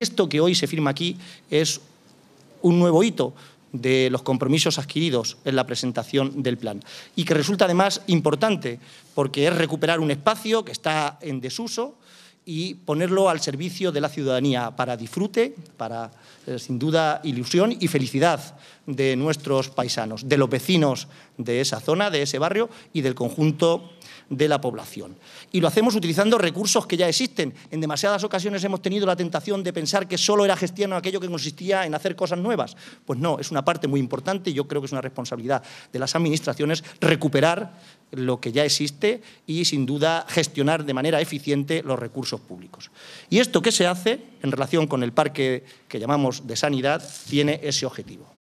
Esto que hoy se firma aquí es un nuevo hito de los compromisos adquiridos en la presentación del plan y que resulta además importante porque es recuperar un espacio que está en desuso, y ponerlo al servicio de la ciudadanía para disfrute, para eh, sin duda ilusión y felicidad de nuestros paisanos, de los vecinos de esa zona, de ese barrio y del conjunto de la población. Y lo hacemos utilizando recursos que ya existen. En demasiadas ocasiones hemos tenido la tentación de pensar que solo era gestión aquello que consistía en hacer cosas nuevas. Pues no, es una parte muy importante y yo creo que es una responsabilidad de las administraciones recuperar lo que ya existe y, sin duda, gestionar de manera eficiente los recursos públicos. Y esto que se hace en relación con el parque que llamamos de sanidad tiene ese objetivo.